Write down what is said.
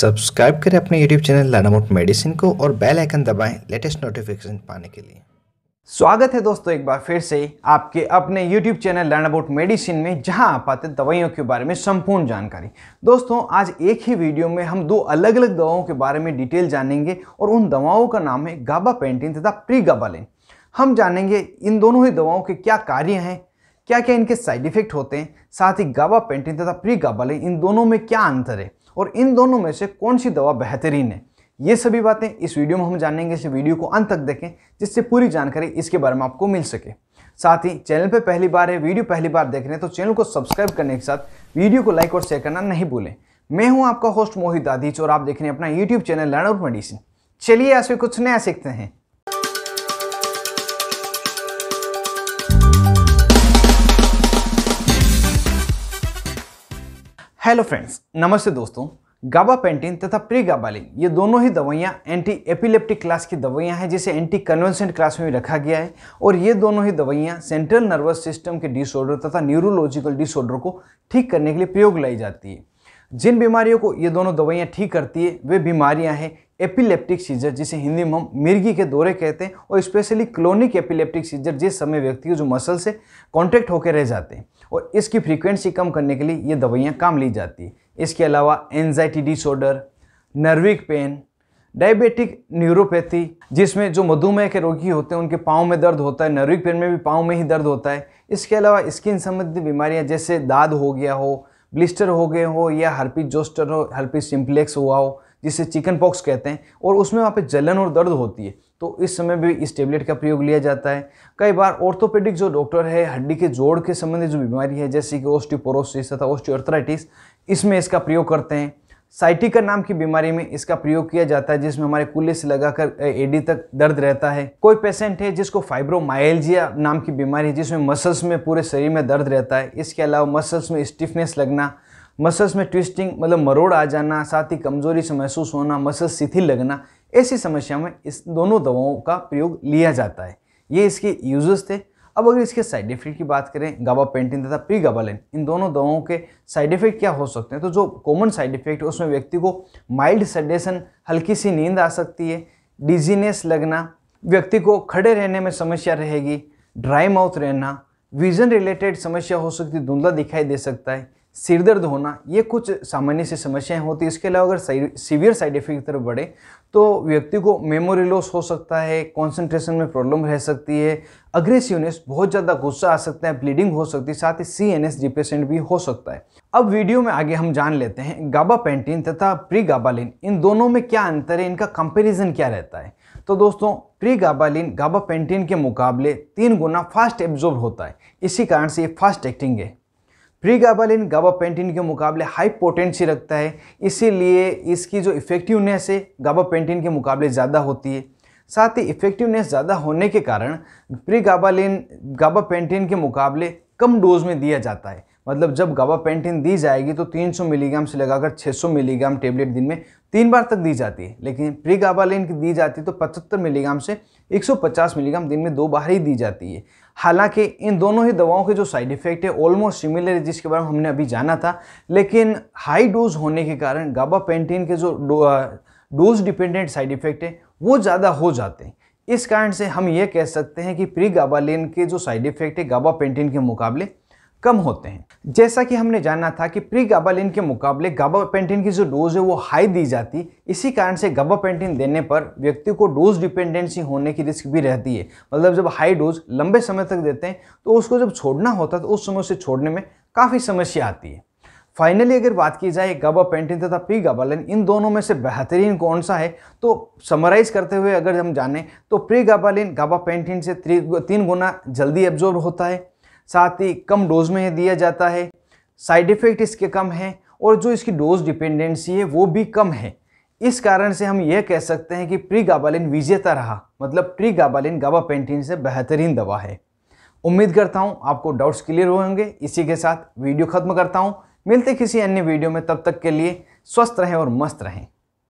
subscribe करें अपने YouTube channel लर्नामोट medicine को और बेल आइकन दबाएं लेटेस्ट नोटिफिकेशन पाने के लिए स्वागत है दोस्तों एक बार फिर से आपके अपने YouTube channel Learn About Medicine में जहां आप आते दवाइयों के बारे में संपूर्ण जानकारी दोस्तों आज एक ही वीडियो में हम दो अलग अलग दवाओं के बारे में डिटेल जानेंगे और उन दवाओं का नाम है गाबा पेंटिन तथा प्री गाबालिन हम जानेंगे इन दोनों ही दवाओं के क्या कार्य हैं क्या क्या इनके साइड इफेक्ट होते हैं साथ ही गाबा पेंटिन तथा प्री गाबालिन इन दोनों में क्या अंतर है और इन दोनों में से कौन सी दवा बेहतरीन है ये सभी बातें इस वीडियो में हम जानेंगे इस वीडियो को अंत तक देखें जिससे पूरी जानकारी इसके बारे में आपको मिल सके साथ ही चैनल पर पहली बार है वीडियो पहली बार देख रहे हैं तो चैनल को सब्सक्राइब करने के साथ वीडियो को लाइक और शेयर करना नहीं भूलें मैं हूं आपका होस्ट मोहित दादीच और आप देख रहे हैं अपना यूट्यूब चैनल लर्न और मेडिसिन चलिए ऐसे कुछ नया सीखते हैं हेलो फ्रेंड्स नमस्ते दोस्तों गाबा पेंटिन तथा प्री गाबालिन ये दोनों ही दवाइयाँ एंटी एपिलेप्टिक क्लास की दवाइयाँ हैं जिसे एंटी कन्वेंसेंट क्लास में भी रखा गया है और ये दोनों ही दवाइयाँ सेंट्रल नर्वस सिस्टम के डिसऑर्डर तथा न्यूरोलॉजिकल डिसऑर्डर को ठीक करने के लिए प्रयोग लाई जाती है जिन बीमारियों को ये दोनों दवाइयाँ ठीक करती है वे बीमारियाँ हैं एपिलेप्टिक सीजर जिसे हिंदी में हम मिर्गी के दौरे कहते हैं और स्पेशली क्लोनिक एपिलेप्टिक सीजर जिस समय व्यक्ति को जो मसल से कॉन्टैक्ट होकर रह जाते हैं और इसकी फ्रीक्वेंसी कम करने के लिए ये दवाइयाँ काम ली जाती है इसके अलावा एनजाइटी डिसऑर्डर नर्विक पेन डायबिटिक न्यूरोपैथी जिसमें जो मधुमेह के रोगी होते हैं उनके पाँव में दर्द होता है नर्विक पेन में भी पाँव में ही दर्द होता है इसके अलावा स्किन संबंधी बीमारियाँ जैसे दाद हो गया हो ब्लिस्टर हो गए हो या हर्पी जोस्टर हो हर्पी सिंप्लेक्स हुआ हो जिसे चिकन पॉक्स कहते हैं और उसमें वहाँ पे जलन और दर्द होती है तो इस समय भी इस टेबलेट का प्रयोग लिया जाता है कई बार ऑर्थोपेडिक जो डॉक्टर है हड्डी के जोड़ के संबंधित जो बीमारी है जैसे कि ऑस्टियोपोरोसिस तथा ऑस्टियोअर्थराइटिस इसमें इसका प्रयोग करते हैं साइटिका नाम की बीमारी में इसका प्रयोग किया जाता है जिसमें हमारे कुल्ले से लगाकर एडी तक दर्द रहता है कोई पेशेंट है जिसको फाइब्रोमायल्जिया नाम की बीमारी है जिसमें मसल्स में पूरे शरीर में दर्द रहता है इसके अलावा मसल्स में स्टिफनेस लगना मसल्स में ट्विस्टिंग मतलब मरोड़ आ जाना साथ ही कमजोरी से महसूस होना मसल्स शिथिल लगना ऐसी समस्या में इस दोनों दवाओं का प्रयोग लिया जाता है ये इसके यूजेस थे अब अगर इसके साइड इफेक्ट की बात करें गाबा पेंटिन तथा प्री गाबालेन इन दोनों दवाओं के साइड इफेक्ट क्या हो सकते हैं तो जो कॉमन साइड इफेक्ट उसमें व्यक्ति को माइल्ड सडेशन हल्की सी नींद आ सकती है डिजीनेस लगना व्यक्ति को खड़े रहने में समस्या रहेगी ड्राई माउथ रहना विजन रिलेटेड समस्या हो सकती धुंधला दिखाई दे सकता है सिर दर्द होना ये कुछ सामान्य सी समस्याएं होती है इसके अलावा अगर सीवियर साइड इफेक्ट की तरफ बढ़े तो व्यक्ति को मेमोरी लॉस हो सकता है कंसंट्रेशन में प्रॉब्लम रह सकती है अग्रेसिवनेस बहुत ज़्यादा गुस्सा आ सकता है ब्लीडिंग हो सकती है साथ ही सी एन एस डिप्रेसेंट भी हो सकता है अब वीडियो में आगे हम जान लेते हैं गाबा पेंटिन तथा प्री गाबालिन इन दोनों में क्या अंतर है इनका कंपेरिजन क्या रहता है तो दोस्तों प्री गाबालिन गाबा पेंटिन के मुकाबले तीन गुना फास्ट एब्जॉर्ब होता है इसी कारण से ये फास्ट एक्टिंग है प्री गाबालिन गाबापेंटिन के मुकाबले हाई पोटेंसी रखता है इसीलिए इसकी जो इफ़ेक्टिवनेस है गाबापेंटिन के मुकाबले ज़्यादा होती है साथ ही इफ़ेक्टिवनेस ज़्यादा होने के कारण प्री गाबालिन गाबापेंटिन के मुकाबले कम डोज में दिया जाता है मतलब जब गावा पेंटिन दी जाएगी तो 300 मिलीग्राम से लगाकर 600 मिलीग्राम टेबलेट दिन में तीन बार तक दी जाती है लेकिन प्री गाबालिन की दी जाती है तो 75 मिलीग्राम से 150 मिलीग्राम दिन में दो बार ही दी जाती है हालांकि इन दोनों ही दवाओं के जो साइड इफ़ेक्ट है ऑलमोस्ट सिमिलर है जिसके बारे में हमने अभी जाना था लेकिन हाई डोज होने के कारण गाबा पेंटिन के जो डोज डिपेंडेंट साइड इफ़ेक्ट है वो ज़्यादा हो जाते हैं इस कारण से हम ये कह सकते हैं कि प्री गाबालिन के जो साइड इफ़ेक्ट है गाबा पेंटिन के मुकाबले कम होते हैं जैसा कि हमने जाना था कि प्री गाबालिन के मुकाबले गाबापेंटिन की जो डोज है वो हाई दी जाती इसी कारण से गाबापेंटिन देने पर व्यक्ति को डोज डिपेंडेंसी होने की रिस्क भी रहती है मतलब जब हाई डोज लंबे समय तक देते हैं तो उसको जब छोड़ना होता है तो उस समय उसे छोड़ने में काफ़ी समस्या आती है फाइनली अगर बात की जाए गाबापेंटिन तथा प्री गाबालिन इन दोनों में से बेहतरीन कौन सा है तो समराइज करते हुए अगर हम जाने तो प्री गाबालिन गाबापेंटिन से तीन गुना जल्दी एब्जॉर्ब होता है साथ ही कम डोज में दिया जाता है साइड इफ़ेक्ट इसके कम हैं और जो इसकी डोज डिपेंडेंसी है वो भी कम है इस कारण से हम यह कह सकते हैं कि प्री गाबालिन विजेता रहा मतलब प्री गाबालिन गाबापेंटिन से बेहतरीन दवा है उम्मीद करता हूँ आपको डाउट्स क्लियर होंगे इसी के साथ वीडियो खत्म करता हूँ मिलते किसी अन्य वीडियो में तब तक के लिए स्वस्थ रहें और मस्त रहें